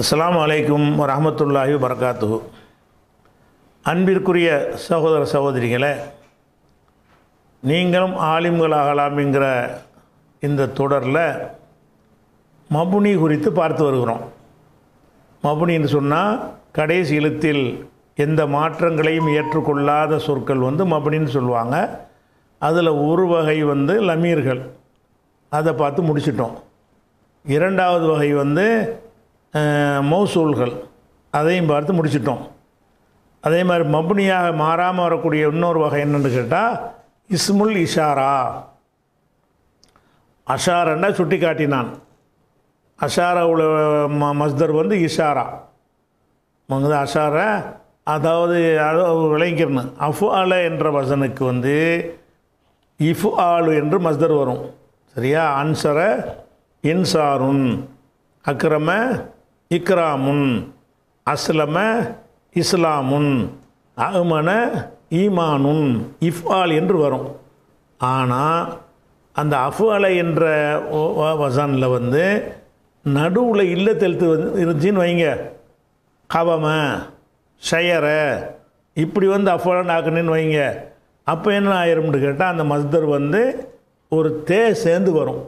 அஸ்லாம் வலைக்கும் வரமத்துல்லாஹி வரகாத்து அன்பிற்குரிய சகோதர சகோதரிகளை நீங்களும் என்கிற இந்த தொடரில் மபுனி குறித்து பார்த்து வருகிறோம் மபுனின்னு சொன்னால் கடைசி எழுத்தில் எந்த மாற்றங்களையும் ஏற்றுக்கொள்ளாத சொற்கள் வந்து மபுனின்னு சொல்லுவாங்க அதில் ஒரு வகை வந்து லமீர்கள் அதை பார்த்து முடிச்சிட்டோம் இரண்டாவது வகை வந்து மௌசூல்கள் அதையும் பார்த்து முடிச்சிட்டோம் அதே மாதிரி மபுனியாக மாறாமல் வரக்கூடிய இன்னொரு வகை என்னென்னு கேட்டால் இஸ்முல் இஷாரா அஷாரன்னா சுட்டி காட்டினான் உள்ள ம மஸ்தர் வந்து இஷாரா மங்கத அஷார அதாவது அதாவது விளங்கிக்கிறணும் அஃபு அல என்ற வசனுக்கு வந்து இஃபு ஆலு என்று மஸ்தர் வரும் சரியா அன்சர இன்சாருன் அக்கிரம இக்ராமுன் அஸ்லம இஸ்லாமுன் அஹ்மன ஈமானுன் இஃபால் என்று வரும் ஆனால் அந்த அஃபாலை என்ற வசனில் வந்து நடுவில் இல்லத்தெழுத்து இருந்துச்சின்னு வைங்க கவம ஷயர இப்படி வந்து அஃபாலன் ஆக்கணுன்னு வைங்க அப்போ என்ன ஆயிரும்னு கேட்டால் அந்த மஸ்தர் வந்து ஒரு தே சேர்ந்து வரும்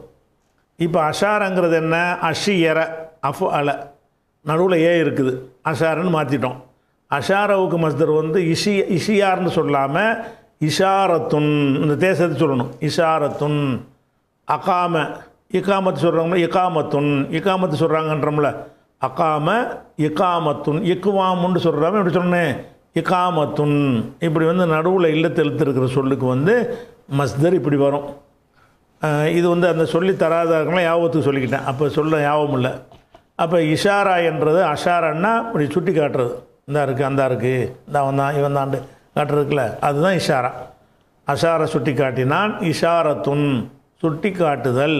இப்போ அஷாரங்கிறது என்ன அஷியர அலை நடுவில் ஏ இருக்குது அஷாரன்னு மாற்றிட்டோம் அஷாரவுக்கு மஸ்தர் வந்து இஷி இஷியார்னு சொல்லாமல் இஷாரத்துன் இந்த தேசத்தை சொல்லணும் இஷாரத்துன் அகாம இக்காமத்து சொல்கிறாங்களா இக்காமத்துன் இக்காமத்து சொல்கிறாங்கன்றோம்ல அகாம இக்காமத்துன் இக்குவாமுன்னு சொல்கிறாம இப்படி சொன்னேன் இக்காமத்துன் இப்படி வந்து நடுவில் இல்லை எழுத்து சொல்லுக்கு வந்து மஸ்தர் இப்படி வரும் இது வந்து அந்த சொல்லி தராதார்கள்லாம் யாபத்துக்கு சொல்லிக்கிட்டேன் அப்போ சொல்ல யாபம் இல்லை அப்போ இஷாரா என்றது அஷாரன்னா இப்படி சுட்டி காட்டுறது இந்த இருக்குது அந்த இருக்குது இந்த அவன் தான் இவன் தாண்டு காட்டுறதுக்குல அதுதான் இஷாரா அஷாரை சுட்டி காட்டினான் இஷாரத்துன் சுட்டி காட்டுதல்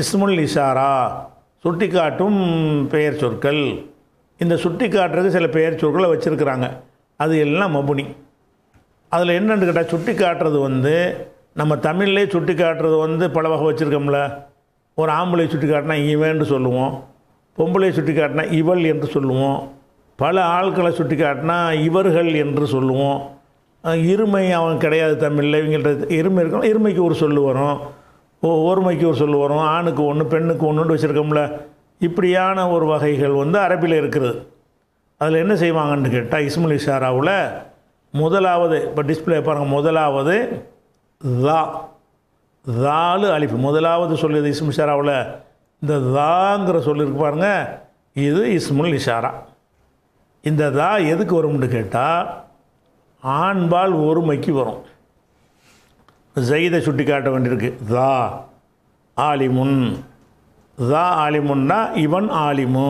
இஸ்முல் இஷாரா சுட்டி காட்டும் பெயர் சொற்கள் இந்த சுட்டி காட்டுறதுக்கு சில பெயர் சொற்களை வச்சுருக்குறாங்க அது எல்லாம் மபுனி அதில் என்னென்னு கேட்டால் சுட்டி காட்டுறது வந்து நம்ம தமிழ்லேயே சுட்டி காட்டுறது வந்து பல வகை வச்சுருக்கோம்ல ஒரு ஆம்பளை சுட்டி காட்டினா இவன்ட்டு சொல்லுவோம் பொம்பளை சுட்டி காட்டினா இவள் என்று சொல்லுவோம் பல ஆட்களை சுட்டி காட்டினா இவர்கள் என்று சொல்லுவோம் இருமை அவன் கிடையாது தமிழில் இவங்கள்ட்ட இருமை இருக்கணும் இருமைக்கு ஒரு சொல்லு வரும் ஒருமைக்கு ஒரு சொல்லு வரும் ஆணுக்கு ஒன்று பெண்ணுக்கு ஒன்று வச்சுருக்கோம்ல இப்படியான ஒரு வகைகள் வந்து அரபியில் இருக்கிறது அதில் என்ன செய்வாங்கன்னு கேட்டால் இஸ்மல் இஷாராவில் முதலாவது இப்போ டிஸ்பிளே பாருங்கள் முதலாவது தா தாலு அழிப்பு முதலாவது சொல்லியது இஸ்முல் இஷாராவில் இந்த தாங்கிற சொல்லியிருக்கு பாருங்க இது இஸ்முல் இஷாரா இந்த தா எதுக்கு வரும்னு கேட்டால் ஆண்பால் ஒருமைக்கு வரும் ஜெயிதை சுட்டி காட்ட வேண்டியிருக்கு தா ஆலிமுன் தா ஆலிமுன்னா இவன் ஆலிமு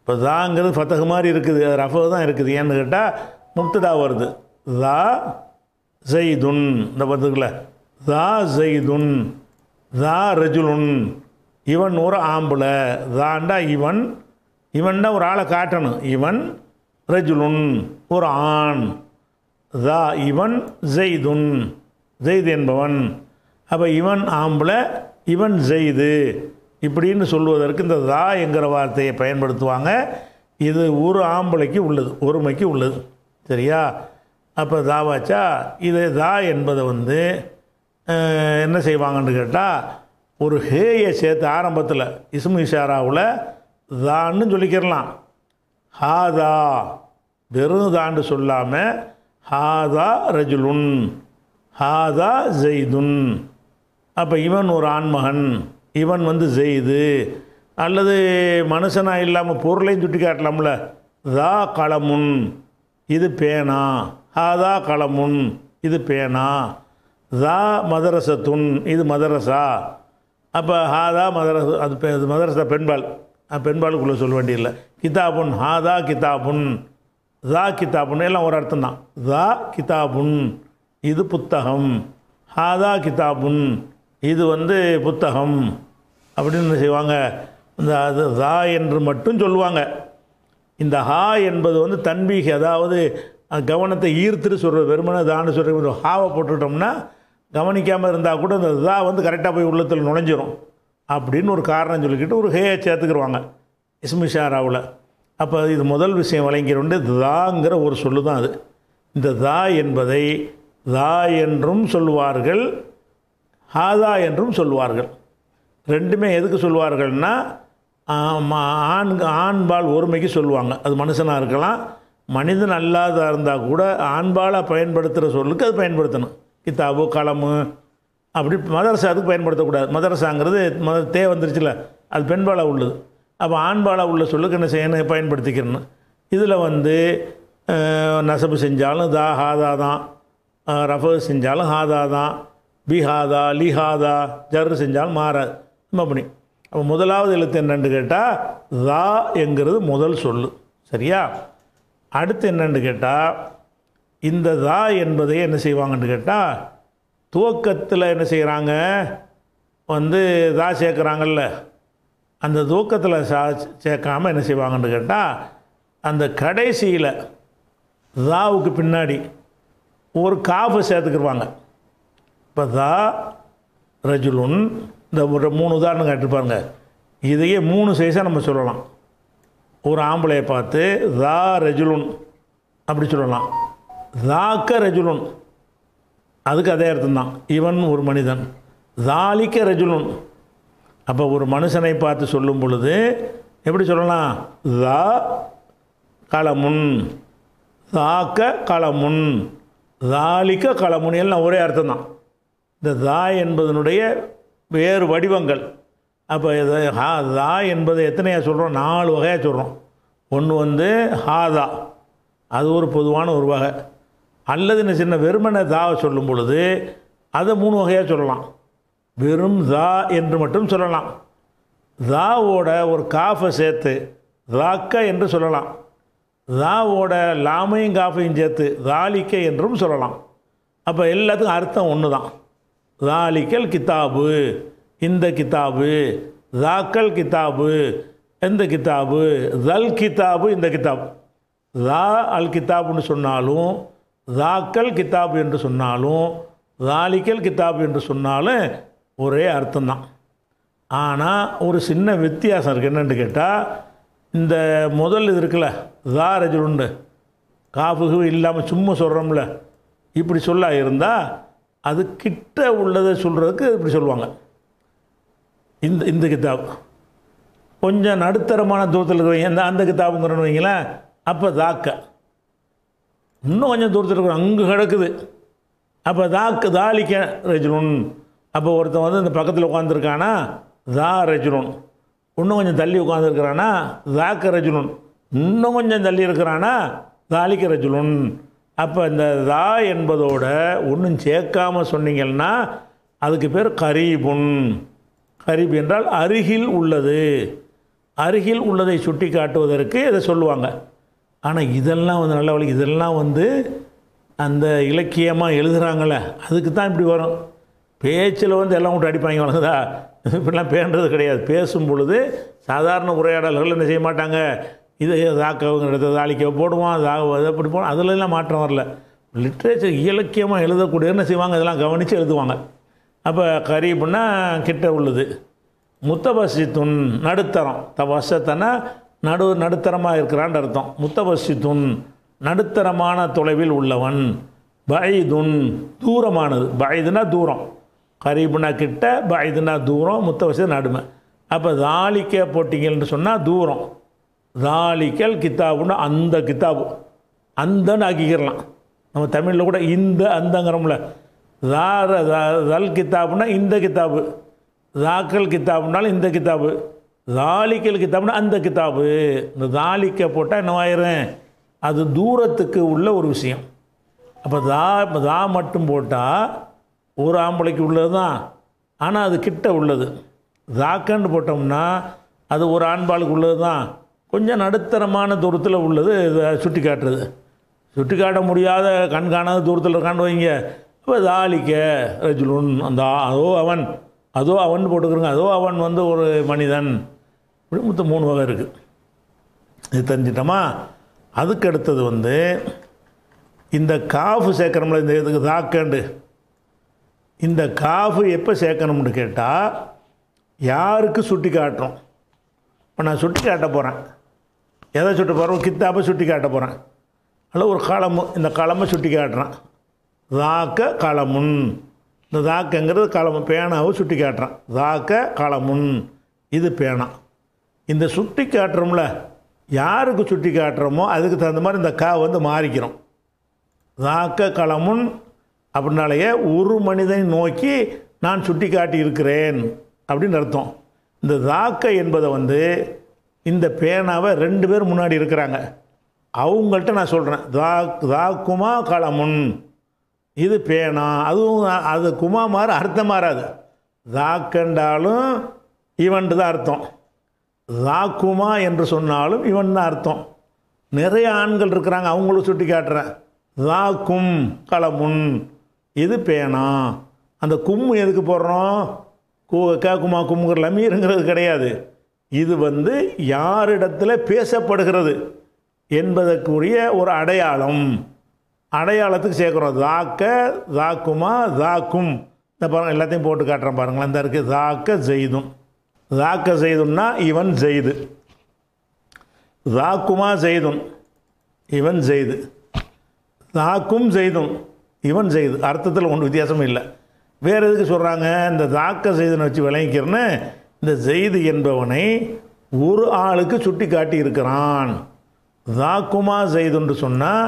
இப்போ தாங்கிறது ஃபத்தகு மாதிரி இருக்குது ரஃபு தான் இருக்குது ஏன்னு கேட்டால் முப்ததா வருது தா ஜெய்துன் இந்த பார்த்துக்கல தா ஜெய்துன் தா ரஜுலுன் இவன் ஒரு ஆம்பளை தாண்டா இவன் இவன்டா ஒரு ஆளை காட்டணும் இவன் ரஜுலுன் ஒரு ஆண் தா இவன் ஜெய்துன் ஜெய்து என்பவன் அப்போ இவன் ஆம்பளை இவன் ஜெய்து இப்படின்னு சொல்லுவதற்கு இந்த தா என்கிற வார்த்தையை பயன்படுத்துவாங்க இது ஒரு ஆம்பளைக்கு உள்ளது ஒருமைக்கு உள்ளது சரியா அப்போ தாவாச்சா இது தா என்பதை வந்து என்ன செய்வாங்கன்னு கேட்டால் ஒரு ஹேயை சேர்த்து ஆரம்பத்தில் இசுமு இஷாராவில் தான்னு சொல்லிக்கிறலாம் ஹாதா வெறும் தாண்டு சொல்லாமல் ஹாதா ரஜுலுன் ஹாதா ஜெய்துன் அப்போ இவன் ஒரு ஆண்மகன் இவன் வந்து ஜெய்து அல்லது மனுஷனாக இல்லாமல் பொருளையும் சுட்டி காட்டலாம்ல தா களமுன் இது பேனா ஹாதா களமுன் இது பேனா தா மதரசத்துன் இது மதரசா அப்போ ஹாதா மதரஸ் அது பெ அது மதரசா பெண்பால் பெண்பாலுக்குள்ளே சொல்ல வேண்டியதில்லை கிதாபுன் ஹாதா கிதாபுன் ஜா கிதாபுன் எல்லாம் ஒரு அர்த்தம் தான் ஜா கிதாபுன் இது புத்தகம் ஹாதா கிதாபுன் இது வந்து புத்தகம் அப்படின்னு செய்வாங்க இந்த அது தா என்று மட்டும் சொல்லுவாங்க இந்த ஹா என்பது வந்து தன்பீக அதாவது கவனத்தை ஈர்த்துட்டு சொல்கிற வெறுமனை தான்னு சொல்கிற ஹாவை போட்டுட்டோம்னா கவனிக்காமல் இருந்தால் கூட இந்த இதாக வந்து கரெக்டாக போய் உள்ளத்தில் நுழைஞ்சிரும் அப்படின்னு ஒரு காரணம் சொல்லிக்கிட்டு ஒரு ஹேயை சேர்த்துக்கிடுவாங்க இஸ்மிஷாராவில் அப்போ இது முதல் விஷயம் வழங்கிறோண்டு தாங்கிற ஒரு சொல்லு தான் அது இந்த தா என்பதை தா என்றும் சொல்லுவார்கள் ஹாதா என்றும் சொல்லுவார்கள் ரெண்டுமே எதுக்கு சொல்லுவார்கள்னா ஆண் ஆண்பால் ஒருமைக்கு சொல்லுவாங்க அது மனுஷனாக இருக்கலாம் மனிதன் அல்லாத இருந்தால் கூட ஆண்பாலாக பயன்படுத்துகிற சொல்லுக்கு அது பயன்படுத்தணும் கித்தாபு களமு அப்படி மதரசா அதுக்கு பயன்படுத்தக்கூடாது மதரசாங்கிறது மத தே வந்துருச்சுல அது பெண்பாலாக உள்ளது அப்போ ஆண்பாலாக உள்ள சொல்லுக்கு என்ன செய்யணும் பயன்படுத்திக்கிறணும் இதில் வந்து நசபு செஞ்சாலும் தா ஹாதா தான் ரஃபு செஞ்சாலும் ஹாதா தான் பிஹாதா லிஹாதா ஜர் செஞ்சாலும் மாறாது நம்ம அப்போ முதலாவது எழுத்து என்னென்று கேட்டால் தா என்கிறது முதல் சொல்லு சரியா அடுத்து என்னென்னு கேட்டால் இந்த தா என்பதை என்ன செய்வாங்கன்னு கேட்டால் துவக்கத்தில் என்ன செய்கிறாங்க வந்து தா சேர்க்குறாங்கல்ல அந்த தூக்கத்தில் சா சேர்க்காமல் என்ன செய்வாங்கன்னு கேட்டால் அந்த கடைசியில் தாவுக்கு பின்னாடி ஒரு காஃபு சேர்த்துக்கிடுவாங்க இப்போ தா ரஜுலுன் இந்த ஒரு மூணு உதாரணம் காட்டிருப்பாருங்க இதையே மூணு சைஸாக நம்ம சொல்லலாம் ஒரு ஆம்பளையை பார்த்து தா ரஜுலுன் அப்படி சொல்லலாம் தாக்க ரஜுலுன் அதுக்கு அதே அர்த்தம் தான் இவன் ஒரு மனிதன் தாலிக்க ரஜுலுன் அப்போ ஒரு மனுஷனை பார்த்து சொல்லும் பொழுது எப்படி சொல்லலாம் தா களமுன் தாக்க களமுன் தாலிக்க களமுன் எல்லாம் ஒரே அர்த்தம் தான் இந்த தா என்பதனுடைய வேறு வடிவங்கள் அப்போ ஹா தா என்பதை எத்தனையாக சொல்கிறோம் நாலு வகையாக சொல்கிறோம் ஒன்று வந்து ஹாதா அது ஒரு பொதுவான ஒரு வகை அல்லது சின்ன வெறுமனை தாவை சொல்லும் பொழுது அதை மூணு வகையாக சொல்லலாம் வெறும் தா என்று மட்டும் சொல்லலாம் தாவோட ஒரு காஃபை சேர்த்து தாக்க என்று சொல்லலாம் தாவோட லாமையும் காஃபையும் சேர்த்து தாலிக்க என்றும் சொல்லலாம் அப்போ எல்லாத்துக்கும் அர்த்தம் ஒன்று தான் தாலிக்கல் கித்தாபு இந்த கித்தாபு தாக்கல் கித்தாபு இந்த கித்தாபு தல் கித்தாபு இந்த கித்தாப் தா அல் கித்தாப்னு சொன்னாலும் தாக்கல் கித்தாப் என்று சொன்னாலும் தாலிக்கல் கித்தாப் என்று சொன்னாலும் ஒரே அர்த்தம்தான் ஆனால் ஒரு சின்ன வித்தியாசம் இருக்குது என்னென்னு கேட்டால் இந்த முதல் இது இருக்குல்ல தா ரஜுண்டு காஃபுகு இல்லாமல் சும்மா சொல்கிறோம்ல இப்படி சொல்ல இருந்தால் அது கிட்ட உள்ளதை சொல்கிறதுக்கு இப்படி சொல்லுவாங்க இந்த இந்த கித்தாப் கொஞ்சம் நடுத்தரமான தூரத்தில் இருக்கிறவங்க இந்த அந்த கித்தாபுங்கிறன்னு வைங்களேன் அப்போ தாக்க இன்னும் கொஞ்சம் தூரத்தில் இருக்கிற அங்கே கிடக்குது அப்போ தாக்கு தாலிக்க ரஜினுன் அப்போ ஒருத்தன் வந்து இந்த பக்கத்தில் உட்காந்துருக்கானா தா ரஜினுன் இன்னும் கொஞ்சம் தள்ளி உட்காந்துருக்கிறானா தாக்க ரஜுலுன் இன்னும் கொஞ்சம் தள்ளி இருக்கிறானா தாலிக்க ரஜுலுன் அப்போ இந்த தா என்பதோட ஒன்றும் சேர்க்காமல் சொன்னீங்கன்னா அதுக்கு பேர் கரீபுன் கரீப் என்றால் அருகில் உள்ளது அருகில் உள்ளதை சுட்டி காட்டுவதற்கு இதை சொல்லுவாங்க ஆனால் இதெல்லாம் வந்து நல்ல வழி இதெல்லாம் வந்து அந்த இலக்கியமாக எழுதுகிறாங்களே அதுக்கு தான் இப்படி வரும் பேச்சில் வந்து எல்லாம் விட்டு அடிப்பாங்க வளர்ந்ததா இப்படிலாம் பேன்றது கிடையாது பேசும் பொழுது சாதாரண உரையாடல்கள் என்ன செய்ய மாட்டாங்க இதை தாக்கவங்க தாளிக்க போடுவோம் அதை அப்படி போடும் அதுலலாம் மாற்றம் வரல லிட்ரேச்சர் இலக்கியமாக எழுதக்கூடிய என்ன செய்வாங்க இதெல்லாம் கவனித்து எழுதுவாங்க அப்போ கரீப்னா கிட்ட உள்ளது முத்தபசித்துன் நடுத்தரம் த வசத்தனை நடு நடுத்தரமாக இருக்கிறான்னு அர்த்தம் முத்தவசித்துன் நடுத்தரமான தொலைவில் உள்ளவன் பயதுன் தூரமானது பயதுனா தூரம் கரீபுனா கிட்ட பயதுனா தூரம் முத்தவசி நடுமை அப்போ தாலிக்க போட்டிங்கள்னு சொன்னால் தூரம் தாலிக்கல் கித்தாபுன்னா அந்த கித்தாபு அந்தன்னு ஆக்கிக்கிறலாம் நம்ம தமிழில் கூட இந்த அந்தங்கிறோம்ல தார தல் கித்தாபுன்னா இந்த கித்தாபு தாக்கல் கித்தாபுனாலும் இந்த கித்தாபு தாலிக்கல் கிதாப்னா அந்த கிதாபு இந்த தாலிக்க போட்டால் என்னவாயிரும் அது தூரத்துக்கு உள்ள ஒரு விஷயம் அப்போ தா இப்போ தா மட்டும் போட்டால் ஒரு ஆம்பளைக்கு உள்ளது தான் ஆனால் அது கிட்ட உள்ளது தாக்கன்னு போட்டோம்னா அது ஒரு ஆண்பாளுக்கு உள்ளது தான் கொஞ்சம் நடுத்தரமான தூரத்தில் உள்ளது இதை சுட்டி காட்டுறது சுட்டி காட்ட முடியாத கண்காணாத தூரத்தில் இருக்கான்னு வைங்க இப்போ தாலிக்க ரஜுலுன் அந்த ஓ அவன் அதோ அவன் போட்டுக்கிறோங்க அதோ அவன் வந்து ஒரு மனிதன் இப்படி மொத்தம் மூணு வகை இருக்குது இது தெரிஞ்சிட்டோமா அதுக்கு அடுத்தது வந்து இந்த காஃபு சேர்க்கணும்ல இந்த இதுக்கு தாக்கண்டு இந்த காஃபு எப்போ சேர்க்கணும்னு கேட்டால் யாருக்கு சுட்டி காட்டுறோம் இப்போ நான் சுட்டி காட்ட போகிறேன் எதை சுட்டு போகிறோம் கித்தாப்பை சுட்டி காட்ட போகிறேன் அல்ல ஒரு களமு இந்த களமை சுட்டி காட்டுறேன் தாக்க களமுன் இந்த தாக்கங்கிறது காலம் பேனாவை சுட்டி காட்டுறான் தாக்க காலமுன் இது பேனா இந்த சுட்டி காட்டுறோம்ல யாருக்கு சுட்டி காட்டுறோமோ அதுக்கு தகுந்த மாதிரி இந்த கா வந்து மாறிக்கிறோம் தாக்க களமுன் அப்படின்னாலேயே ஒரு மனிதனை நோக்கி நான் சுட்டி காட்டி இருக்கிறேன் அப்படின்னு அர்த்தம் இந்த தாக்க என்பதை வந்து இந்த பேனாவை ரெண்டு பேர் முன்னாடி இருக்கிறாங்க அவங்கள்ட்ட நான் சொல்கிறேன் தா தாக்குமா களமுன் இது பேனா அதுவும் அது குமா மாறு அர்த்தம் மாறாது தாக்கண்டாலும் இவன்ட்டு தான் அர்த்தம் தாக்குமா என்று சொன்னாலும் இவன் தான் அர்த்தம் நிறைய ஆண்கள் இருக்கிறாங்க அவங்களும் சுட்டி காட்டுறேன் தாக்கும் களமுன் இது பேனா அந்த கும் எதுக்கு போடுறோம் கூ கேக்குமா கும்முங்கிற லமீருங்கிறது கிடையாது இது வந்து யாரிடத்தில் பேசப்படுகிறது என்பதற்குரிய ஒரு அடையாளம் அடையாளத்துக்கு சேர்க்குறோம் தாக்க தாக்குமா தாக்கும் இந்த பாருங்கள் எல்லாத்தையும் போட்டு காட்டுறேன் பாருங்களேன் இந்த இருக்குது தாக்க ஜெய்தும் தாக்க ஜெய்துன்னா இவன் ஜெய்து தாக்குமா ஜெய்தும் இவன் ஜெய்து தாக்கும் ஜெய்தும் இவன் ஜெய்து அர்த்தத்தில் ஒன்றும் வித்தியாசமும் இல்லை வேறு எதுக்கு சொல்கிறாங்க இந்த தாக்க ஜெய்துன்னு வச்சு விளங்கிக்கிறேன்னு இந்த ஜெய்து என்பவனை ஒரு ஆளுக்கு சுட்டி காட்டி இருக்கிறான் தாக்குமா ஜெய்துன்னு சொன்னால்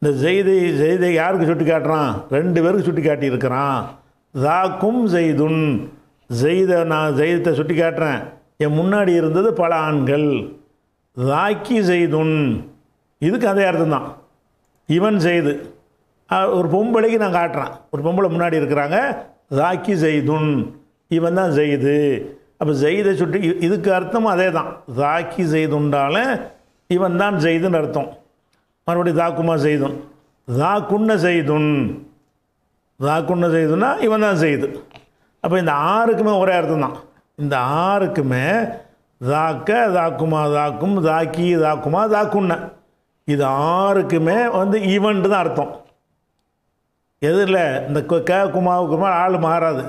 இந்த ஜெய்தை ஜெய்தை யாருக்கு சுட்டி காட்டுறான் ரெண்டு பேருக்கு சுட்டி காட்டியிருக்கிறான் ராக்கும் ஜெய்துன் ஜெய்தை நான் ஜெய்தத்தை சுட்டி காட்டுறேன் என் முன்னாடி இருந்தது பல ஆண்கள் ராக்கி செய்துன் இதுக்கு அதே அர்த்தம் தான் இவன் செய்து ஒரு பொம்பளைக்கு நான் காட்டுறேன் ஒரு பொம்பளை முன்னாடி இருக்கிறாங்க ராக்கி செய்துன் இவன் தான் செய்து அப்போ ஜெய்தை சுட்டி இதுக்கு அர்த்தமும் அதே தான் ராக்கி செய்துண்டால இவன் தான் செய்துன்னு அர்த்தம் மறுபடியும் தாக்குமா செய்தும் தாக்குண்ண செய்தும் தாக்குண்ண செய்துன்னா இவன் தான் செய்து அப்போ இந்த ஆறுக்குமே ஒரே அர்த்தம் தான் இந்த ஆறுக்குமே தாக்க தாக்குமா தாக்கும் தாக்கி தாக்குமா தாக்குண்ண இது ஆறுக்குமே வந்து ஈவெண்ட்டு தான் அர்த்தம் எதிரில் இந்த கே மேலே ஆள் மாறாது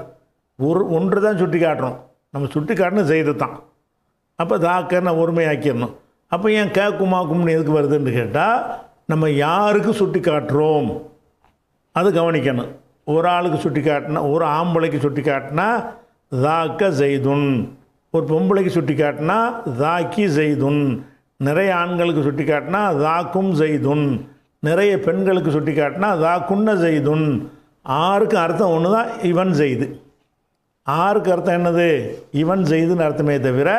ஒரு ஒன்று தான் சுட்டி காட்டுறோம் நம்ம சுட்டி காட்டணும் செய்து தான் அப்போ தாக்கன்னு ஒருமையாக்கிடணும் அப்போ ஏன் கே குமாவுக்கும்னு எதுக்கு வருதுன்னு கேட்டால் நம்ம யாருக்கு சுட்டி காட்டுறோம் அது கவனிக்கணும் ஒரு ஆளுக்கு சுட்டி காட்டினா ஒரு ஆம்பளைக்கு சுட்டி காட்டினா தாக்க ஜெய்துன் ஒரு பொம்பளைக்கு சுட்டி காட்டினா தாக்கி ஜெய்துன் நிறைய ஆண்களுக்கு சுட்டி காட்டினா தாக்கும் ஜெய்துன் நிறைய பெண்களுக்கு சுட்டி காட்டினா தாக்குன்ன ஜெய்துன் ஆருக்கு அர்த்தம் ஒன்று தான் இவன் செய்து ஆருக்கு அர்த்தம் என்னது இவன் செய்துன்னு அர்த்தமே தவிர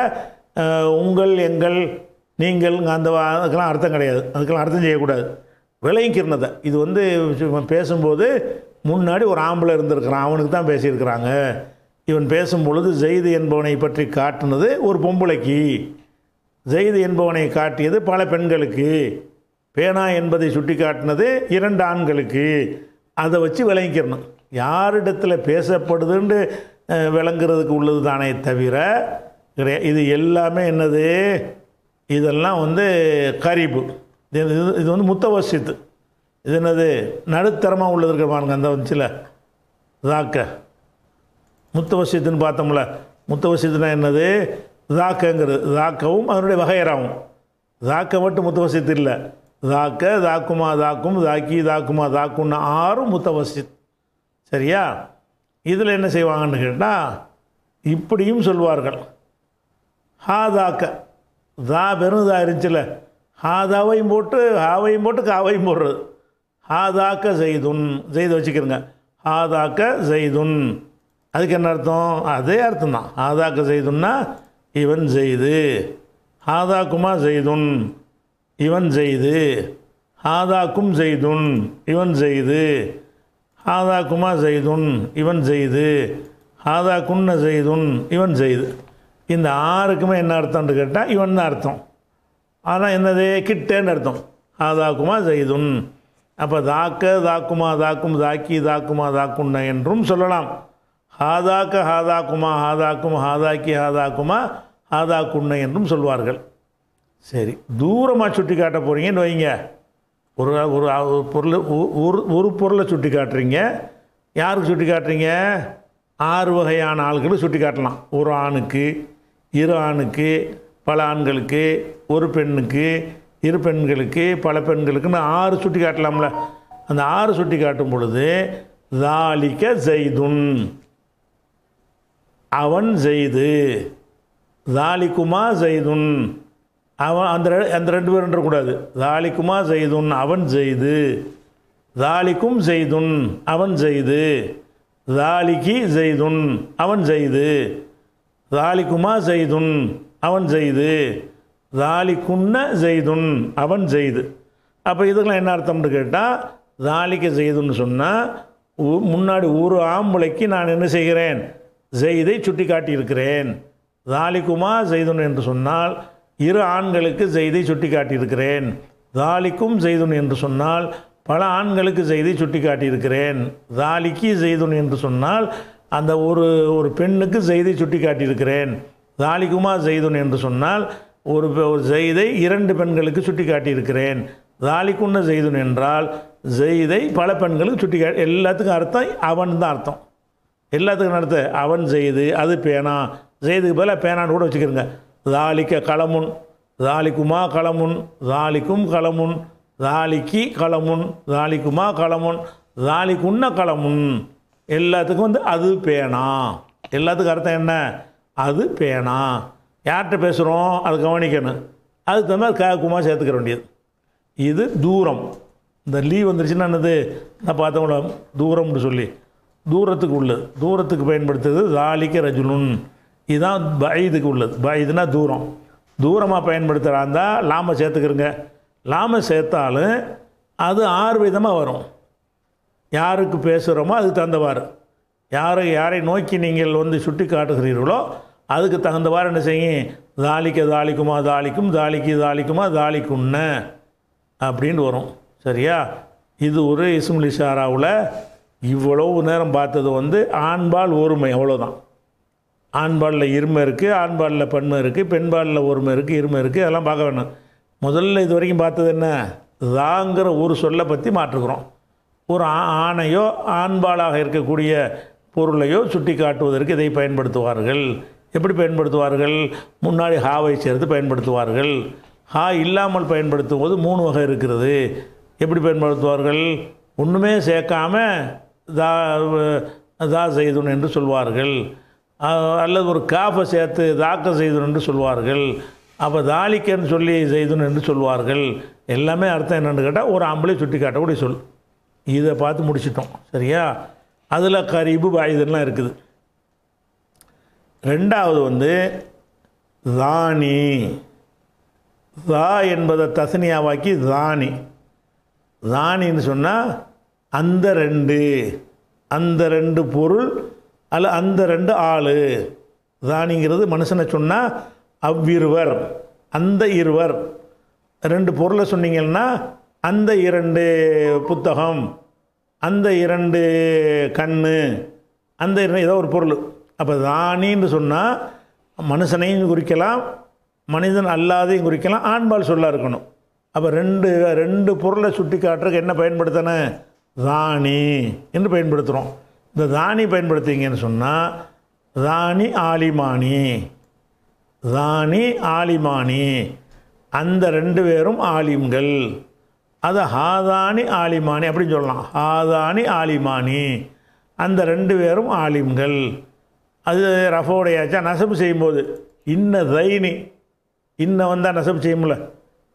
உங்கள் எங்கள் நீங்கள் அந்த அதுக்கெல்லாம் அர்த்தம் கிடையாது அதுக்கெல்லாம் அர்த்தம் செய்யக்கூடாது விளைவிக்கிறனதை இது வந்து பேசும்போது முன்னாடி ஒரு ஆம்பளை இருந்திருக்கிறான் அவனுக்கு தான் பேசியிருக்கிறாங்க இவன் பேசும் பொழுது ஜெயிது என்பவனை பற்றி காட்டினது ஒரு பொம்பளைக்கு ஜெயிது என்பவனை காட்டியது பல பெண்களுக்கு பேனா என்பதை சுட்டி காட்டினது இரண்டு ஆண்களுக்கு அதை வச்சு விளங்கிக்கிறணும் யாரிடத்தில் பேசப்படுதுன்னு விளங்குறதுக்கு உள்ளது தானே தவிர கிடையாது இது எல்லாமே என்னது இதெல்லாம் வந்து கரிபு இது இது வந்து முத்தவசித்து இது என்னது நடுத்தரமாக உள்ளது இருக்கிறவானுங்க அந்த வந்துச்சுல ராக்க முத்தவசித்துன்னு பார்த்தோம்ல முத்தவசித்துனா என்னது ராக்கங்கிறது ராக்கவும் அதனுடைய வகையராகவும் ராக்க மட்டும் முத்தவசித்து இல்லை ராக்க தாக்குமா தாக்கும் தாக்கி தாக்குமா தாக்கும்னு ஆறும் முத்தவசி சரியா இதில் என்ன செய்வாங்கன்னு கேட்டால் இப்படியும் சொல்வார்கள் ஹா தாக்க தா பெரும் இதாக இருந்துச்சுல ஹாதாவையும் போட்டு ஹாவையும் போட்டு காவையும் போடுறது ஹாதாக்க செய்துன் செய்து வச்சுக்கிறங்க ஹாதாக்க செய்துன் அதுக்கு என்ன அர்த்தம் அதே அர்த்தம் தான் ஹாதாக்க செய்துன்னா இவன் செய்து ஹாதாக்குமா செய்துன் இவன் செய்து ஹாதாக்கும் செய்துன் இவன் செய்து ஹாதாக்குமா செய்துன் இவன் செய்து ஹாதாக்குன்ன செய்துன் இவன் செய்து இந்த ஆறுக்குமே என்ன அர்த்தம்னு கேட்டால் இவன் தான் அர்த்தம் ஆனால் என்னது கிட்டேன்னு அர்த்தம் தாக்குமா செய்துன் அப்போ தாக்க தாக்குமா தாக்கும் தாக்கி தாக்குமா தாக்குண்ண என்றும் சொல்லலாம் ஹாதாக்க ஹாதாக்குமா ஹாதாக்கும் ஹாதாக்கி ஹாதாக்குமா ஹாதாக்குண்ண என்றும் சொல்வார்கள் சரி தூரமாக சுட்டி காட்ட போகிறீங்கன்னு வைங்க ஒரு ஒரு பொருள் ஒரு ஒரு பொருளை சுட்டி காட்டுறீங்க யாருக்கு சுட்டி காட்டுறீங்க ஆறு வகையான ஆள்களுக்கு சுட்டி காட்டலாம் ஒரு ஆணுக்கு இரு ஆணுக்கு பல ஆண்களுக்கு ஒரு பெண்ணுக்கு இரு பெண்களுக்கு பல பெண்களுக்குன்னு ஆறு சுட்டி காட்டலாம்ல அந்த ஆறு சுட்டி காட்டும் பொழுது தாலிக்க ஜெய்துன் அவன் ஜெய்து தாலிக்குமா ஜெய்துன் அவன் அந்த அந்த ரெண்டு பேரும் கூடாது தாலிக்குமா ஜெய்துன் அவன் ஜெய்து தாலிக்கும் ஜெய்துன் அவன் ஜெய்து தாலிக்கு ஜெய்துன் அவன் ஜெய்து தாலிக்குமா ஜெய்துன் அவன் ஜெய்து தாலிக்குன்ன ஜெய்துன் அவன் ஜெய்து அப்போ இதுக்கெல்லாம் என்ன அர்த்தம்னு கேட்டால் தாலிக்கு ஜெய்துன்னு சொன்னால் முன்னாடி ஒரு ஆம்பளைக்கு நான் என்ன செய்கிறேன் ஜெய்தை சுட்டி காட்டியிருக்கிறேன் தாலிக்குமா ஜெய்துன் என்று சொன்னால் இரு ஆண்களுக்கு ஜெய்தை சுட்டி காட்டியிருக்கிறேன் தாலிக்கும் ஜெய்துன் என்று சொன்னால் பல ஆண்களுக்கு செய்தி சுட்டி காட்டியிருக்கிறேன் தாலிக்கு செய்துன் என்று சொன்னால் அந்த ஒரு ஒரு பெண்ணுக்கு செய்தை சுட்டி காட்டியிருக்கிறேன் தாலிகுமா செய்துன் என்று சொன்னால் ஒரு ஒரு செய்தை இரண்டு பெண்களுக்கு சுட்டி காட்டியிருக்கிறேன் தாலிக்குன்ன செய்துன் என்றால் செய்தை பல பெண்களுக்கு சுட்டி காட்டி எல்லாத்துக்கும் அர்த்தம் அவன் தான் அர்த்தம் எல்லாத்துக்கும் அர்த்தம் அவன் செய்து அது பேனா செய்துக்கு பதிலாக பேனான்னு கூட வச்சுக்கிறேங்க தாலிக்க களமுன் தாலிக்குமா களமுன் தாலிக்கும் களமுன் தாலிக்கு களமுன் தாலிக்குமா களமுன் தாலிக்குன்ன களமுன் எல்லாத்துக்கும் வந்து அது பேனா எல்லாத்துக்கும் அர்த்தம் என்ன அது பேனா யார்கிட்ட பேசுகிறோம் அது கவனிக்கணும் அதுக்கு தகுந்த மாதிரி குமா சேர்த்துக்கிற வேண்டியது இது தூரம் இந்த லீவ் வந்துருச்சுன்னா என்னது நான் பார்த்தவங்கள தூரம்னு சொல்லி தூரத்துக்கு உள்ளது தூரத்துக்கு பயன்படுத்துறது தாலிக்க ரஜுலுன் இதுதான் பயதுக்கு உள்ளது பயதுனா தூரம் தூரமாக பயன்படுத்துகிறாந்தால் இருந்தால் சேர்த்துக்கிறோங்க லாம சேர்த்தாலும் அது ஆறு விதமாக வரும் யாருக்கு பேசுகிறோமோ அதுக்கு தகுந்தவாறு யாரை யாரை நோக்கி நீங்கள் வந்து சுட்டி காட்டுகிறீர்களோ அதுக்கு தகுந்தவாறு என்ன செய்யும் தாலிக்க தாலிக்குமா தாலிக்கும் தாலிக்கு தாலிக்குமா தாலிக்குன்ன அப்படின்னு வரும் சரியா இது ஒரு இஸ்முல் இஷாராவில் இவ்வளவு நேரம் பார்த்தது வந்து ஆண்பால் ஒருமை அவ்வளோதான் ஆண்பாலில் இருமை இருக்குது ஆண்பாலில் பெண்மை இருக்குது பெண்பாலில் ஒருமை இருக்குது இருமை இருக்குது அதெல்லாம் பார்க்க வேணும் முதல்ல இது வரைக்கும் பார்த்தது என்ன தாங்கிற ஒரு சொல்லை பற்றி மாற்றுக்கிறோம் ஒரு ஆணையோ ஆண்பாளாக இருக்கக்கூடிய பொருளையோ சுட்டி காட்டுவதற்கு இதை பயன்படுத்துவார்கள் எப்படி பயன்படுத்துவார்கள் முன்னாடி ஹாவை சேர்த்து பயன்படுத்துவார்கள் ஹா இல்லாமல் பயன்படுத்தும் போது மூணு வகை இருக்கிறது எப்படி பயன்படுத்துவார்கள் ஒன்றுமே சேர்க்காம தா தா செய்துன் என்று சொல்வார்கள் அல்லது ஒரு காஃபை சேர்த்து தாக்க செய்துன் என்று சொல்வார்கள் அப்போ தாலிக்கன்னு சொல்லி செய்துன் என்று சொல்வார்கள் எல்லாமே அர்த்தம் என்னென்னு கேட்டால் ஒரு ஆம்பளை சுட்டி காட்டக்கூடிய சொல் இதை பார்த்து முடிச்சிட்டோம் சரியா அதில் கரிபு பாயுதெல்லாம் இருக்குது ரெண்டாவது வந்து தானி தா என்பதை தசனியாவாக்கி தானி தானின்னு சொன்னால் அந்த ரெண்டு அந்த ரெண்டு பொருள் அல்ல அந்த ரெண்டு ஆள் தானிங்கிறது மனுஷனை சொன்னால் அவ்விருவர் அந்த இருவர் ரெண்டு பொருளை சொன்னீங்கன்னா அந்த இரண்டு புத்தகம் அந்த இரண்டு கண் அந்த ஏதோ ஒரு பொருள் அப்போ தானின்னு சொன்னால் மனுஷனையும் குறிக்கலாம் மனிதன் அல்லாதையும் குறிக்கலாம் ஆண்பால் சொல்லாக இருக்கணும் அப்போ ரெண்டு ரெண்டு பொருளை சுட்டி காட்டுறதுக்கு என்ன பயன்படுத்தின தானி என்று பயன்படுத்துகிறோம் இந்த தானி பயன்படுத்திங்கன்னு சொன்னால் தானி ஆலிமானி தானி ஆலிமானி அந்த ரெண்டு பேரும் ஆலிம்கள் அது ஹாதானி ஆலிமானி அப்படின்னு சொல்லலாம் ஹாதானி ஆலிமானி அந்த ரெண்டு பேரும் ஆலிம்கள் அது ரஃபோடையாச்சா நசப்பு செய்யும்போது இன்ன ஜைனி இன்ன வந்தால் நசப்பு செய்யும்ல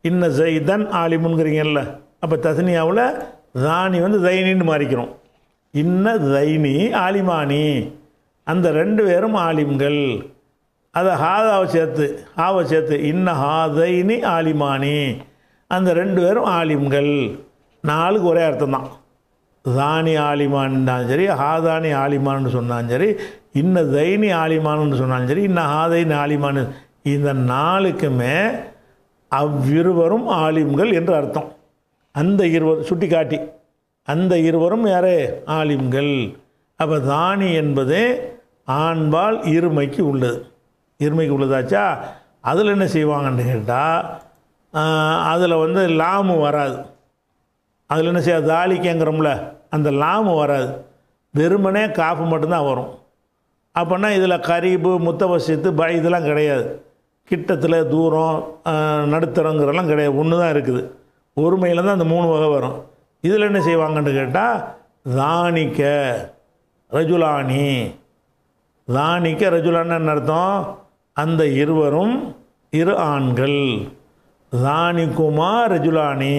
இன்ன ஜெய்தன் ஆலிமுங்கிறீங்கல்ல அப்போ தசினியாவில் தானி வந்து ஜைனின்னு மாறிக்கிறோம் இன்ன ஜைனி ஆலிமானி அந்த ரெண்டு பேரும் ஆலிம்கள் அதை ஹாதாவை சேர்த்து ஹாவை சேர்த்து இன்ன ஹாதைனி ஆலிமானி அந்த ரெண்டு பேரும் ஆலிம்கள் நாளுக்கு ஒரே அர்த்தம் தான் தானி ஆலிமான்னாலும் சரி ஹாதானி ஆலிமான்னு சொன்னாலும் சரி இன்ன தைனி ஆலிமானுன்னு சொன்னாலும் சரி இன்ன ஹாதைனி ஆலிமானு இந்த நாளுக்குமே அவ்விருவரும் ஆலிம்கள் என்று அர்த்தம் அந்த இருவர் சுட்டி காட்டி அந்த இருவரும் யாரே ஆலிம்கள் அப்போ தானி என்பது ஆண்பால் இருமைக்கு உள்ளது இருமைக்கு உள்ளதாச்சா அதில் என்ன செய்வாங்கன்னு கேட்டால் அதில் வந்து லாமு வராது அதில் என்ன செய்யாது தாலிக்கங்கிறோம்ல அந்த லாமு வராது வெறுமனே காஃபு மட்டும்தான் வரும் அப்போனா இதில் கரீபு முத்தவசித்து ப இதெல்லாம் கிடையாது கிட்டத்தில் தூரம் நடுத்தரங்கிறலாம் கிடையாது ஒன்று தான் இருக்குது ஒருமையில் தான் அந்த மூணு வகை வரும் இதில் என்ன செய்வாங்கன்னு கேட்டால் தானிக்க ரஜுலானி தானிக்க ரஜுலான்னு அர்த்தம் அந்த இருவரும் இரு ஆண்கள் குமார் ரஜுலானி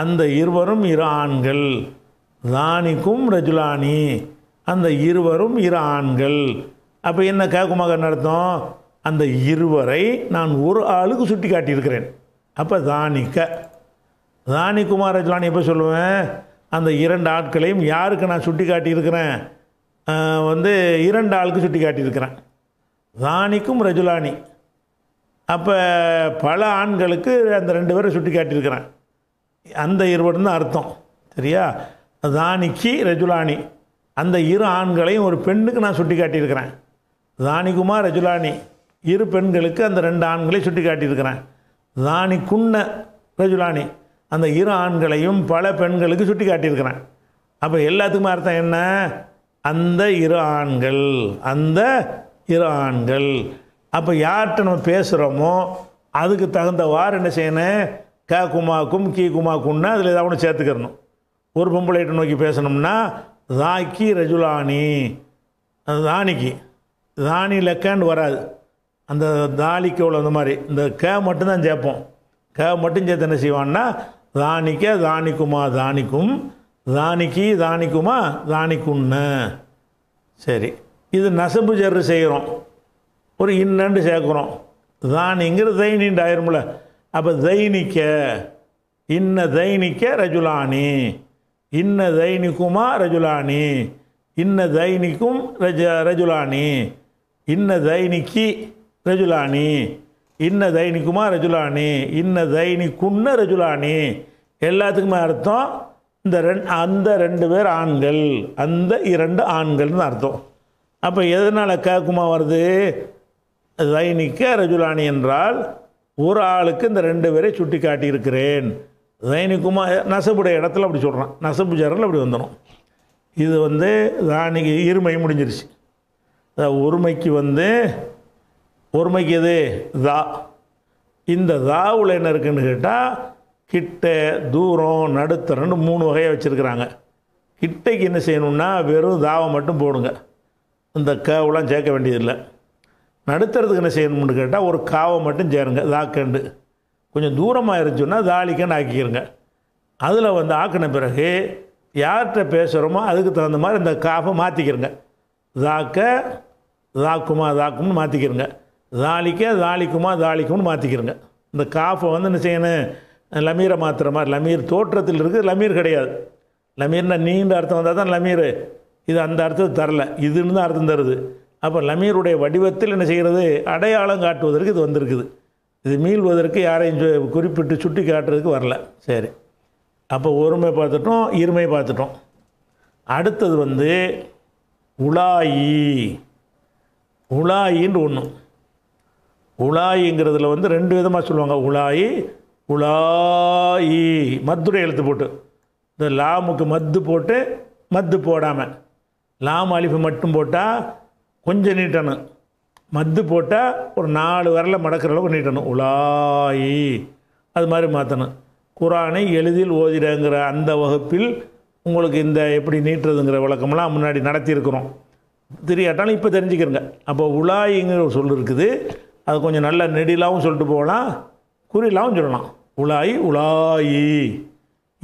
அந்த இருவரும் இரு ஆண்கள் ராணிக்கும் ரஜுலானி அந்த இருவரும் இரு ஆண்கள் அப்போ என்ன கேக்குமாக நடத்தும் அந்த இருவரை நான் ஒரு ஆளுக்கு சுட்டி காட்டியிருக்கிறேன் அப்போ ராணி குமார் ரஜுலானி எப்போ சொல்லுவேன் அந்த இரண்டு ஆட்களையும் யாருக்கு நான் சுட்டி காட்டியிருக்கிறேன் வந்து இரண்டு ஆளுக்கு சுட்டி காட்டியிருக்கிறேன் ராணிக்கும் ரஜுலானி அப்போ பல ஆண்களுக்கு அந்த ரெண்டு பேரும் சுட்டி காட்டியிருக்கிறேன் அந்த இருவரும் தான் அர்த்தம் சரியா தானிக்கு ரஜுலானி அந்த இரு ஆண்களையும் ஒரு பெண்ணுக்கு நான் சுட்டி காட்டியிருக்கிறேன் தானிகுமா ரஜுலானி இரு பெண்களுக்கு அந்த ரெண்டு ஆண்களையும் சுட்டி காட்டியிருக்கிறேன் தானி குன்ன ரஜுலானி அந்த இரு ஆண்களையும் பல பெண்களுக்கு சுட்டி காட்டியிருக்கிறேன் அப்போ எல்லாத்துக்குமே அர்த்தம் என்ன அந்த இரு ஆண்கள் அந்த இரு ஆண்கள் அப்போ யார்கிட்ட நம்ம பேசுகிறோமோ அதுக்கு தகுந்தவாறு என்ன செய்யணும் க குமாக்கும் கீ குமாக்கும்னா அதில் ஏதாவது சேர்த்துக்கிறணும் ஒரு பொம்பளைகிட்ட நோக்கி பேசணும்னா தாக்கி ரஜுலானி தானிக்கு தானி லெக்கான்னு வராது அந்த தாலிக்கு உள்ள அந்த மாதிரி இந்த க மட்டும்தான் சேர்ப்போம் க மட்டும் சேர்த்து என்ன செய்வான்னா தானிக்க தானிக்குமா தானிக்கும் தானிக்கு தானிக்குமா தானிக்குன்னு சரி இது நசம்பு ஜர் செய்கிறோம் ஒரு இன்னண்டு சேர்க்குறோம் தானிங்கிற தைனின் ஆயிரும்ல அப்போ தைனிக்க இன்ன தைனிக்க ரஜுலானி இன்ன தைனிக்குமா ரஜுலானி இன்ன தைனிக்கும் ரஜ ரஜுலானி இன்ன தைனிக்கு ரஜுலானி இன்ன தைனிக்குமா ரஜுலானி இன்ன தைனிக்குன்ன ரஜுலானி எல்லாத்துக்குமே அர்த்தம் இந்த ரெண் அந்த ரெண்டு பேர் ஆண்கள் அந்த இரண்டு ஆண்கள்னு அர்த்தம் அப்போ எதனால் கேட்குமா வருது ஜைனிக்க ரஜுலானி என்றால் ஒரு ஆளுக்கு இந்த ரெண்டு பேரை சுட்டி காட்டியிருக்கிறேன் ஜைனிக்குமா நசபுடைய இடத்துல அப்படி சொல்கிறான் நசபு ஜரில் அப்படி வந்துடும் இது வந்து தானிக்கு இருமை முடிஞ்சிருச்சு ஒருமைக்கு வந்து ஒருமைக்கு எது தா இந்த தாவில் என்ன இருக்குன்னு கேட்டால் கிட்ட தூரம் நடுத்தரன்னு மூணு வகையாக வச்சுருக்குறாங்க கிட்டைக்கு என்ன செய்யணுன்னா வெறும் தாவை மட்டும் போடுங்க இந்த கேவெலாம் சேர்க்க வேண்டியதில்லை நடுத்துறதுக்கு என்ன செய்யணும்னு கேட்டால் ஒரு காவை மட்டும் சேருங்க தாக்கண்டு கொஞ்சம் தூரமாக இருந்துச்சுன்னா தாலிக்கன்னு ஆக்கிக்கிறங்க அதில் வந்து ஆக்கின பிறகு யார்கிட்ட பேசுகிறோமோ அதுக்கு தகுந்த மாதிரி இந்த காஃபை மாற்றிக்கிறங்க தாக்க தாக்குமா தாக்கும்னு மாற்றிக்கிறங்க தாலிக்க தாலிக்குமா தாலிக்கும்னு மாற்றிக்கிறங்க இந்த காஃபை வந்து என்ன செய்யணும் லமீரை மாற்றுற மாதிரி லமீர் தோற்றத்தில் இருக்குது லமீர் கிடையாது லமீர்னால் நீண்ட அர்த்தம் வந்தால் தான் லமீர் இது அந்த அர்த்தத்தை தரல இதுன்னு தான் அர்த்தம் தருது அப்போ லமீருடைய வடிவத்தில் என்ன செய்கிறது அடையாளம் காட்டுவதற்கு இது வந்திருக்குது இது மீள்வதற்கு யாரையும் குறிப்பிட்டு சுட்டி காட்டுறதுக்கு வரல சரி அப்போ ஒருமை பார்த்துட்டோம் இருமை பார்த்துட்டோம் அடுத்தது வந்து உலாயி உலாயின்னு ஒன்று உலாயிங்கிறதுல வந்து ரெண்டு விதமாக சொல்லுவாங்க உலாயி உலாயி மத்துரை எழுத்து போட்டு இந்த லாமுக்கு மத்து போட்டு மத்து போடாமல் லாம் அழிப்பு மட்டும் போட்டால் கொஞ்சம் நீட்டணும் மத்து போட்டால் ஒரு நாலு வரலை மடக்கிற அளவுக்கு நீட்டணும் உலாயி அது மாதிரி மாற்றணும் குரானை எளிதில் ஓதிடங்கிற அந்த வகுப்பில் உங்களுக்கு இந்த எப்படி நீட்டுறதுங்கிற விளக்கமெல்லாம் முன்னாடி நடத்தியிருக்கிறோம் தெரியாட்டாலும் இப்போ தெரிஞ்சுக்கிறங்க அப்போ உலாயிங்கிற ஒரு சொல் இருக்குது அது கொஞ்சம் நல்ல நெடிலாகவும் சொல்லிட்டு போகலாம் குறிலாகவும் சொல்லலாம் உலாயி உலாயி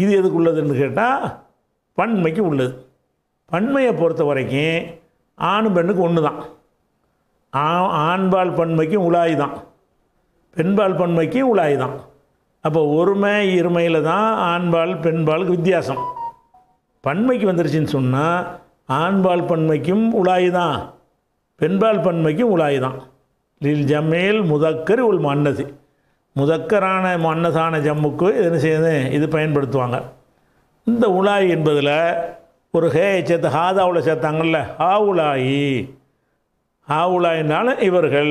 இது எதுக்கு உள்ளதுன்னு கேட்டால் பன்மைக்கு உள்ளது பன்மையை பொறுத்த வரைக்கும் ஆணு பெண்ணுக்கு ஒன்று தான் ஆ ஆண்பால் பன்மைக்கும் உலாய் தான் பெண்பால் பன்மைக்கும் உலாய் தான் அப்போ ஒருமை இருமையில் தான் ஆண்பால் பெண்பாலுக்கு வித்தியாசம் பன்மைக்கு வந்துருச்சுன்னு சொன்னால் ஆண்பால் பன்மைக்கும் உலாய் தான் பெண்பால் பன்மைக்கும் உலாய் தான் லில் ஜம்மேல் முதக்கர் உள் மன்னதி முதக்கரான மன்னதான ஜம்முக்கு என்ன செய்யுது இது பயன்படுத்துவாங்க இந்த உலாய் என்பதில் ஒரு ஹே சேர்த்து ஹாதாவில் சேர்த்தாங்கல்ல ஆவுலாயி ஹாவுலாயினாலும் இவர்கள்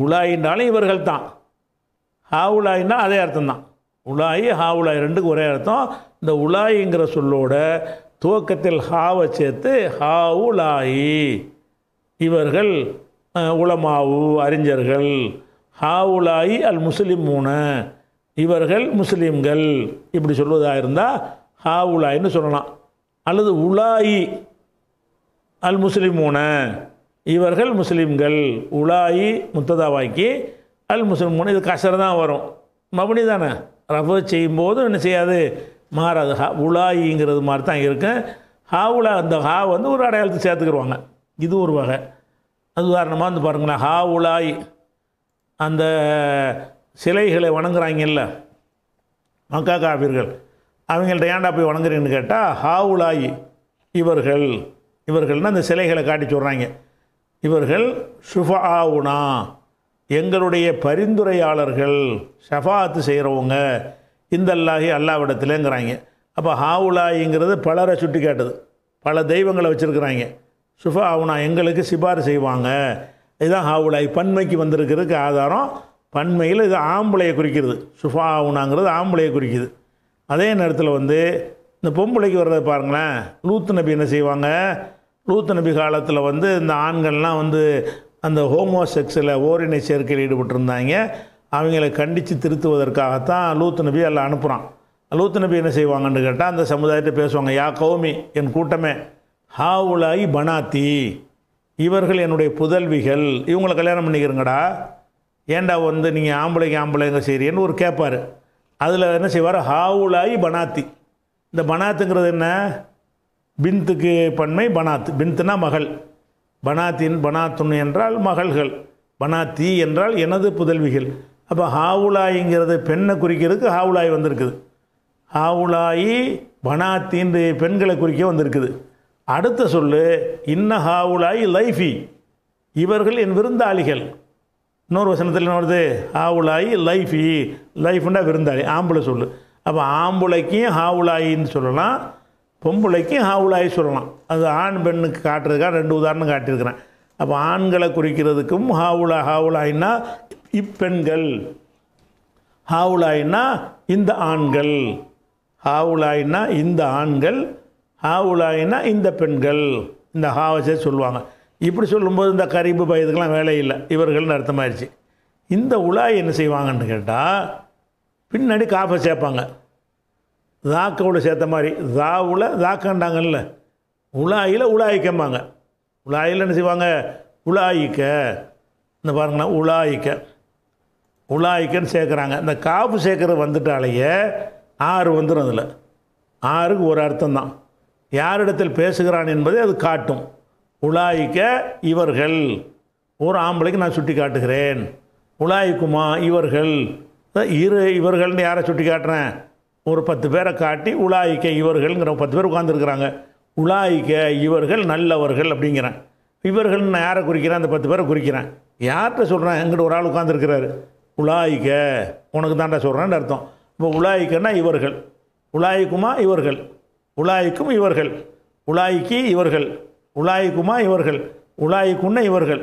உலாயினாலும் இவர்கள் தான் ஹாவுலாயின்னா அதே அர்த்தம் தான் உலாயி ஹாவுலாய் ரெண்டுக்கு ஒரே அர்த்தம் இந்த உலாயிங்கிற சொல்லோட துவக்கத்தில் ஹாவை சேர்த்து ஹாவுலாயி இவர்கள் உளமாவு அறிஞர்கள் ஹாவுலாயி அல் முஸ்லீம் மூணு இவர்கள் முஸ்லீம்கள் இப்படி சொல்வதாக இருந்தால் ஹாவுலாயின்னு சொல்லலாம் அல்லது உலாயி அல் முஸ்லிமூன இவர்கள் முஸ்லீம்கள் உலாயி முத்ததாவாக்கி அல் முஸ்லிமூன இது கசர் தான் வரும் மபுனி தானே ரஃப செய்யும்போது என்ன செய்யாது மாறாது ஹா உலாயிங்கிறது மாதிரி தான் இருக்கும் ஹாவுலா அந்த ஹா வந்து ஒரு அடையாளத்தை சேர்த்துக்கிடுவாங்க இது ஒரு வகை அது உதாரணமாக வந்து பாருங்களேன் ஹா உலாய் அந்த சிலைகளை வணங்குறாங்கல்ல மக்கா காவிர்கள் அவங்கள்ட்ட ஏண்டா போய் வணங்குறீங்கன்னு கேட்டால் ஹாவுலாய் இவர்கள் இவர்கள்னால் அந்த சிலைகளை காட்டி சொல்கிறாங்க இவர்கள் ஷுஃபாவுனா ஆவுனா எங்களுடைய பரிந்துரையாளர்கள் ஷஃபாத்து செய்கிறவங்க இந்த அல்லாஹி அல்லாவிடத்துலேங்கிறாங்க அப்போ ஹாவுலாயிங்கிறது பலரை சுட்டி காட்டுது பல தெய்வங்களை வச்சுருக்குறாங்க சுஃபா ஆவுனா எங்களுக்கு சிபார் செய்வாங்க இதுதான் ஹாவுலாய் பன்மைக்கு வந்திருக்கிறதுக்கு ஆதாரம் பன்மையில் இது ஆம்பளையை குறிக்கிறது சுஃபா ஆவுனாங்கிறது ஆம்பளையை குறிக்குது அதே நேரத்தில் வந்து இந்த பொம்பளைக்கு வர்றதை பாருங்களேன் லூத்து நபி என்ன செய்வாங்க லூத்து நபி காலத்தில் வந்து இந்த ஆண்கள்லாம் வந்து அந்த ஹோமோ செக்ஸில் ஓரினை சேர்க்கையில் ஈடுபட்டிருந்தாங்க அவங்கள கண்டித்து திருத்துவதற்காகத்தான் லூத்து நபி எல்லாம் அனுப்புகிறான் லூத்து நபி என்ன செய்வாங்கன்னு கேட்டால் அந்த சமுதாயத்தை பேசுவாங்க யா கௌமி என் கூட்டமே ஹாவுலாய் பனாத்தி இவர்கள் என்னுடைய புதல்விகள் இவங்களை கல்யாணம் பண்ணிக்கிறங்கடா ஏண்டா வந்து நீங்கள் ஆம்பளைக்கு ஆம்பளைங்க செய்கிறீன்னு ஒரு கேட்பார் அதில் என்ன செய்வார் ஹாவுலாயி பனாத்தி இந்த பனாத்துங்கிறது என்ன பிந்துக்கு பன்மை பனாத்து பிந்துனா மகள் பனாத்தின் பனாத்துன் என்றால் மகள்கள் பனாத்தி என்றால் எனது புதல்விகள் அப்போ ஹாவுலாயிங்கிறது பெண்ணை குறிக்கிறதுக்கு ஹாவுலாய் வந்திருக்குது ஹாவுலாயி பனாத்தின் பெண்களை குறிக்க வந்திருக்குது அடுத்த சொல்லு இன்ன ஹாவுலாயி லைஃபி இவர்கள் என் விருந்தாளிகள் இன்னொரு வசனத்தில் என்ன வருது லைஃப் லைஃபி லைஃப்னா விருந்தாளி ஆம்பளை சொல்லு அப்போ ஆம்புளைக்கும் ஹாவுலாயின்னு சொல்லலாம் பொம்பளைக்கும் ஹாவுலாயி சொல்லலாம் அது ஆண் பெண்ணுக்கு காட்டுறதுக்காக ரெண்டு உதாரணம் காட்டியிருக்கிறேன் அப்போ ஆண்களை குறிக்கிறதுக்கும் ஹாவுலா ஹாவுலாயின்னா இப்பெண்கள் ஹாவுலாயின்னா இந்த ஆண்கள் ஹாவுலாயின்னா இந்த ஆண்கள் ஹாவுலாயின்னா இந்த பெண்கள் இந்த ஹாவசே சொல்லுவாங்க இப்படி சொல்லும்போது இந்த கரீபு பயதுக்கெலாம் வேலை இல்லை இவர்கள்னு அர்த்தமாயிருச்சு இந்த உலாய் என்ன செய்வாங்கன்னு கேட்டால் பின்னாடி காஃபை சேர்ப்பாங்க தாக்கவுல சேர்த்த மாதிரி தாவுல தாக்கண்டாங்கல்ல உலாயில் உலாய்க்கம்பாங்க உலாயில் என்ன செய்வாங்க உலாயிக்க இந்த பாருங்களா உலாயிக்க உலாயிக்கன்னு சேர்க்குறாங்க இந்த காஃபு சேர்க்குறது வந்துட்டாலேயே ஆறு வந்துடும் அதில் ஆறுக்கு ஒரு அர்த்தம்தான் யாரிடத்தில் பேசுகிறான் என்பதை அது காட்டும் உலாய்க்க இவர்கள் ஒரு ஆம்பளைக்கு நான் சுட்டி காட்டுகிறேன் உலாய்க்குமா இவர்கள் இரு இவர்கள்னு யாரை சுட்டி காட்டுறேன் ஒரு பத்து பேரை காட்டி உலாய்க்க இவர்கள்ங்கிற பத்து பேர் உட்காந்துருக்குறாங்க உலாய்க்க இவர்கள் நல்லவர்கள் அப்படிங்கிறேன் இவர்கள் நான் யாரை குறிக்கிறேன் அந்த பத்து பேரை குறிக்கிறேன் யார்கிட்ட சொல்கிறேன் எங்கிட்ட ஒரு ஆள் உட்காந்துருக்கிறாரு உலாய்க்க உனக்கு தாண்டா சொல்கிறேன்னு அர்த்தம் இப்போ உலாய்க்கன்னா இவர்கள் உலாய்க்குமா இவர்கள் உலாய்க்கும் இவர்கள் உலாய்க்கு இவர்கள் உலாய்க்குமா இவர்கள் உலாய்க்குன்னா இவர்கள்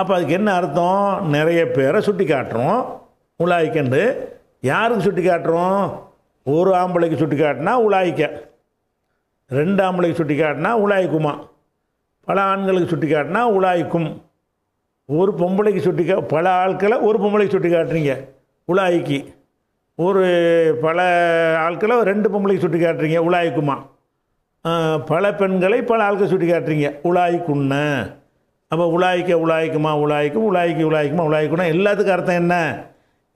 அப்போ அதுக்கு என்ன அர்த்தம் நிறைய பேரை சுட்டி காட்டுறோம் உலாய்க்கண்டு யாருக்கு சுட்டி காட்டுறோம் ஒரு ஆம்பளைக்கு சுட்டி காட்டினா உலாய்க்க ரெண்டு ஆம்பளைக்கு சுட்டி காட்டினா உலாய்க்குமா பல ஆண்களுக்கு சுட்டி காட்டினா உலாய்க்கும் ஒரு பொம்பளைக்கு சுட்டி கா பல ஆட்களை ஒரு பொம்பளைக்கு சுட்டி காட்டுறீங்க உலாய்க்கு ஒரு பல ஆட்களை ரெண்டு பொம்பளைக்கு சுட்டி காட்டுறீங்க உலாய்க்குமா பல பெண்களை பல ஆளுக்கு சுட்டி காட்டுறீங்க உலாய்க்குண்ண அப்போ உலாய்க்க உலாய்க்குமா உலாய்க்கும் உலாய்க்கு உலாய்க்குமா உலாய்க்குனா எல்லாத்துக்கும் அர்த்தம் என்ன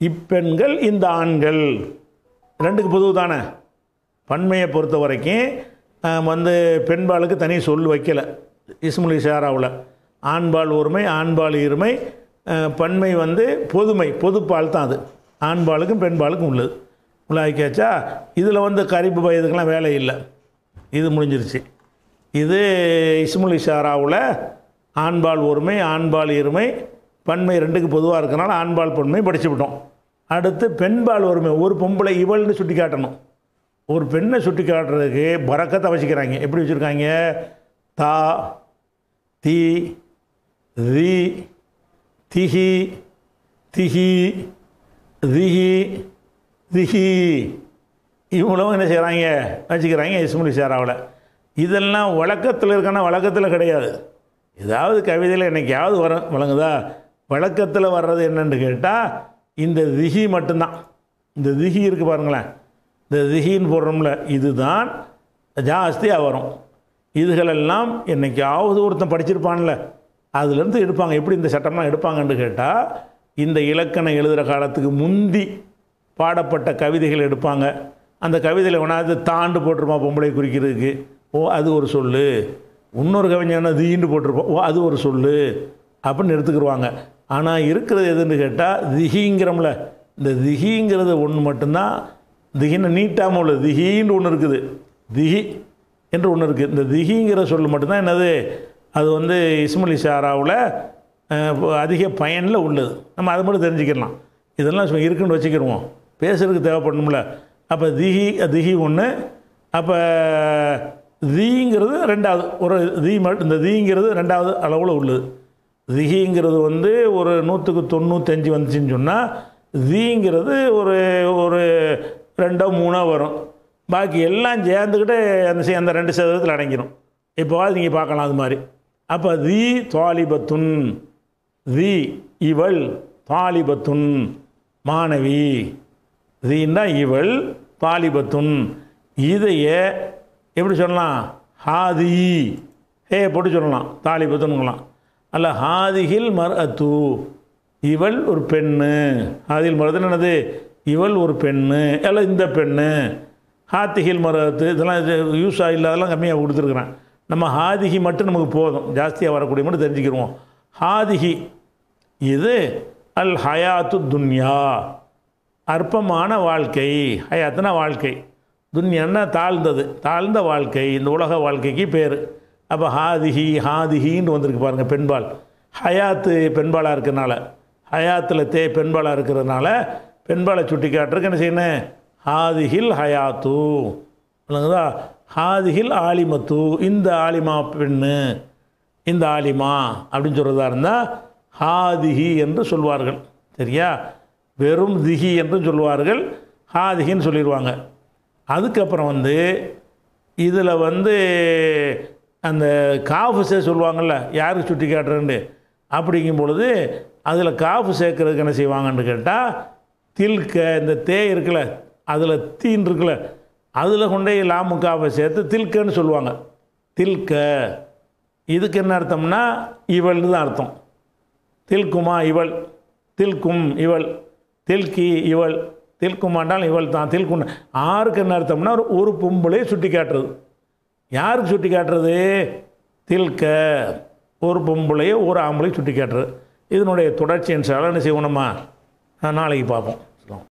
இப்பெண்கள் இந்த ஆண்கள் ரெண்டுக்கு பொதுவு தானே பன்மையை பொறுத்த வரைக்கும் வந்து பெண்பாளுக்கு தனி சொல் வைக்கல இஸ்முலி ஷாராவில் ஆண்பால் ஒருமை ஆண்பால் இருமை பன்மை வந்து பொதுமை பொதுப்பால் தான் அது ஆண்பாளுக்கும் பெண்பாளுக்கும் உள்ளது உலாய்க்காச்சா இதில் வந்து கரிப்பு வயதுக்கெல்லாம் வேலை இல்லை இது முடிஞ்சிருச்சு இது இஸ்முல் இஷாராவில் ஆண்பால் ஒருமை ஆண்பால் இருமை பன்மை ரெண்டுக்கு பொதுவாக இருக்கிறனால ஆண்பால் பன்மை படித்து விட்டோம் அடுத்து பெண்பால் ஒருமை ஒரு பொம்பளை இவள்னு சுட்டி காட்டணும் ஒரு பெண்ணை சுட்டி காட்டுறதுக்கு பறக்கத்தை வச்சுக்கிறாங்க எப்படி வச்சுருக்காங்க தா தி ரி திஹி திஹி ரிஹி திஹி இவங்களும் என்ன செய்கிறாங்க வச்சுக்கிறாங்க இஸ்முலி சேராவில் இதெல்லாம் வழக்கத்தில் இருக்கான வழக்கத்தில் கிடையாது ஏதாவது கவிதையில் என்றைக்காவது வர வழங்குதா வழக்கத்தில் வர்றது என்னென்னு கேட்டால் இந்த திகி மட்டும்தான் இந்த திகி இருக்குது பாருங்களேன் இந்த திகின்னு போடுறோம்ல இதுதான் ஜாஸ்தியாக வரும் இதுகளெல்லாம் என்னைக்காவது ஒருத்தன் படிச்சிருப்பான்ல அதுலேருந்து எடுப்பாங்க எப்படி இந்த சட்டம்லாம் எடுப்பாங்கன்னு கேட்டால் இந்த இலக்கணம் எழுதுகிற காலத்துக்கு முந்தி பாடப்பட்ட கவிதைகள் எடுப்பாங்க அந்த கவிதையில் ஒன்றாவது தாண்டு போட்டிருப்பான் பொம்பளை குறிக்கிறதுக்கு ஓ அது ஒரு சொல் இன்னொரு கவிஞன் தீண்டு போட்டிருப்போம் ஓ அது ஒரு சொல் அப்படின்னு எடுத்துக்கிடுவாங்க ஆனால் இருக்கிறது எதுன்னு கேட்டால் திகிங்கிறோம்ல இந்த திகிங்கிறது ஒன்று மட்டும்தான் திகின்னு நீட்டாமல் உள்ள திகின்னு ஒன்று இருக்குது திகி என்று ஒன்று இருக்குது இந்த திகிங்கிற சொல் மட்டும்தான் என்னது அது வந்து இஸ்மலி சாராவில் அதிக பயனில் உள்ளது நம்ம அது மட்டும் தெரிஞ்சுக்கிடலாம் இதெல்லாம் இருக்குன்னு வச்சுக்கிடுவோம் பேசுறதுக்கு தேவைப்படணும்ல அப்போ திஹி திஹி ஒன்று அப்போ தீங்கிறது ரெண்டாவது ஒரு தீ இந்த தீங்கிறது ரெண்டாவது அளவில் உள்ளது திகிங்கிறது வந்து ஒரு நூற்றுக்கு தொண்ணூத்தஞ்சு வந்துச்சுன்னு சொன்னால் தீங்கிறது ஒரு ஒரு ரெண்டோ மூணோ வரும் பாக்கி எல்லாம் சேர்ந்துக்கிட்டு அந்த சே அந்த ரெண்டு சதவீதத்தில் அடங்கிடும் இப்போவாது நீங்கள் பார்க்கலாம் அது மாதிரி அப்போ தி தாலிபத்துன் தி இவள் தாலிபத்துன் மாணவி ரீன்னா இவள் தாலிபத்துன் இதைய எப்படி சொல்லலாம் ஹாதி ஹே போட்டு சொல்லலாம் தாலிபத்துன்னுலாம் அல்ல ஹாதிகில் மர் அத்து இவள் ஒரு பெண்ணு ஹாதிகில் மரத்து என்னது இவள் ஒரு பெண்ணு அல்ல இந்த பெண்ணு ஹாத்திகில் மரத்து இதெல்லாம் யூஸ் இல்லாதெல்லாம் கம்மியாக கொடுத்துருக்குறேன் நம்ம ஹாதிகி மட்டும் நமக்கு போதும் ஜாஸ்தியாக வரக்கூடிய மட்டும் தெரிஞ்சுக்கிடுவோம் ஹாதிகி இது அல் ஹயாத்து துன்யா அற்பமான வாழ்க்கை ஹயாத்துனா வாழ்க்கை துன்யன்னா தாழ்ந்தது தாழ்ந்த வாழ்க்கை இந்த உலக வாழ்க்கைக்கு பேர் அப்போ ஹாதிஹி ஹாதிஹின்னு வந்திருக்கு பாருங்கள் பெண்பால் ஹயாத்து பெண்பாலாக இருக்கிறனால ஹயாத்தில் தே பெண்பாலாக இருக்கிறதுனால பெண்பாலை சுட்டி காட்டுறதுக்கு என்ன செய்யணும் ஹாதிஹில் ஹயாத்து இல்லைங்களா ஹாதிஹில் ஆலிமத்து இந்த ஆலிமா பெண்ணு இந்த ஆலிமா அப்படின்னு சொல்கிறதா இருந்தால் ஹாதிஹி என்று சொல்வார்கள் சரியா வெறும் திகி என்று சொல்லுவார்கள் ஹாதிகின்னு சொல்லிடுவாங்க அதுக்கப்புறம் வந்து இதில் வந்து அந்த காஃபு சே சொல்லுவாங்கள்ல யாருக்கு சுட்டி காட்டுறேன்னு அப்படிங்கும் பொழுது அதில் காஃபு சேர்க்கறதுக்கு என்ன செய்வாங்கன்னு கேட்டால் தில்க இந்த தே இருக்குல்ல அதில் தீன் இருக்குல்ல அதில் கொண்டே லாமு காஃபை சேர்த்து தில்கன்னு சொல்லுவாங்க தில்க இதுக்கு என்ன அர்த்தம்னா இவள்னு தான் அர்த்தம் தில்குமா இவள் தில்கும் இவள் தில்கி இவள் தில்குமாண்டால் இவள் தான் தில்குன் ஆருக்கு என்ன அர்த்தம்னா ஒரு ஒரு பொம்பளையை சுட்டி காட்டுறது யாருக்கு சுட்டி காட்டுறது தில்க ஒரு பொம்பளையை ஒரு ஆம்பளையும் சுட்டி காட்டுறது இதனுடைய தொடர்ச்சி என்று என்ன செய்வோம் நாளைக்கு பார்ப்போம்